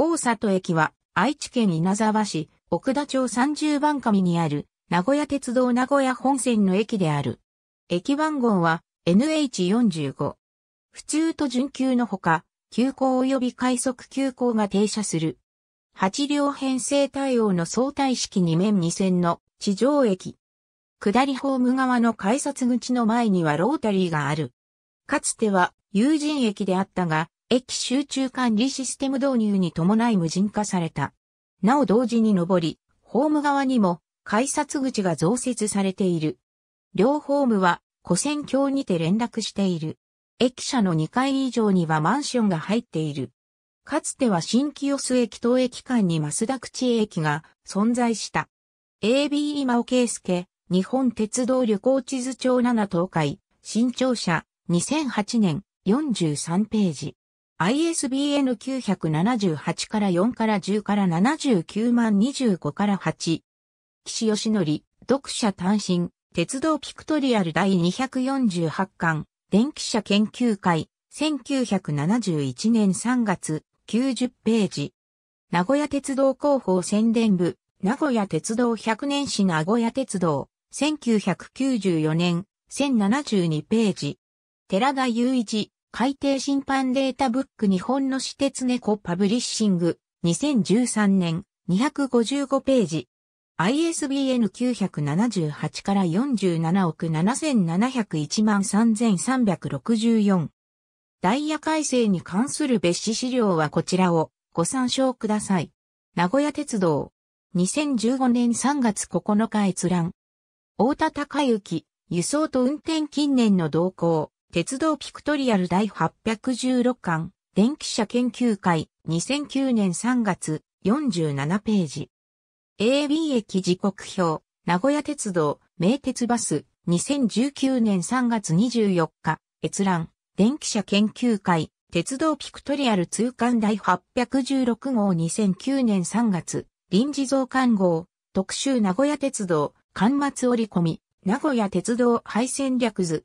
大里駅は愛知県稲沢市奥田町30番上にある名古屋鉄道名古屋本線の駅である。駅番号は NH45。普通と準急のほか、急行及び快速急行が停車する。8両編成対応の相対式2面2線の地上駅。下りホーム側の改札口の前にはロータリーがある。かつては友人駅であったが、駅集中管理システム導入に伴い無人化された。なお同時に上り、ホーム側にも改札口が増設されている。両ホームは古戦橋にて連絡している。駅舎の2階以上にはマンションが入っている。かつては新清洲駅等駅間に増田口駅が存在した。AB 今尾圭介、日本鉄道旅行地図帳7東海、新庁舎、2008年43ページ。ISBN 978から4から10から79万25から8。岸義則、読者単身、鉄道ピクトリアル第248巻、電気車研究会、1971年3月、90ページ。名古屋鉄道広報宣伝部、名古屋鉄道100年史名古屋鉄道、1994年、1072ページ。寺田雄一、海底審判データブック日本の私鉄猫パブリッシング2013年255ページ ISBN 978から47億7701万3364ダイヤ改正に関する別紙資料はこちらをご参照ください。名古屋鉄道2015年3月9日閲覧太田隆之輸送と運転近年の動向鉄道ピクトリアル第816巻、電気車研究会、2009年3月、47ページ。AB 駅時刻表、名古屋鉄道、名鉄バス、2019年3月24日、閲覧、電気車研究会、鉄道ピクトリアル通貫第816号2009年3月、臨時増刊号、特集名古屋鉄道、刊末折り込み、名古屋鉄道廃戦略図、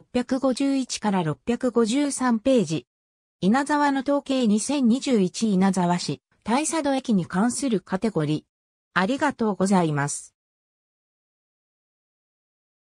651から653ページ。稲沢の統計2021稲沢市、大佐戸駅に関するカテゴリー。ありがとうございます。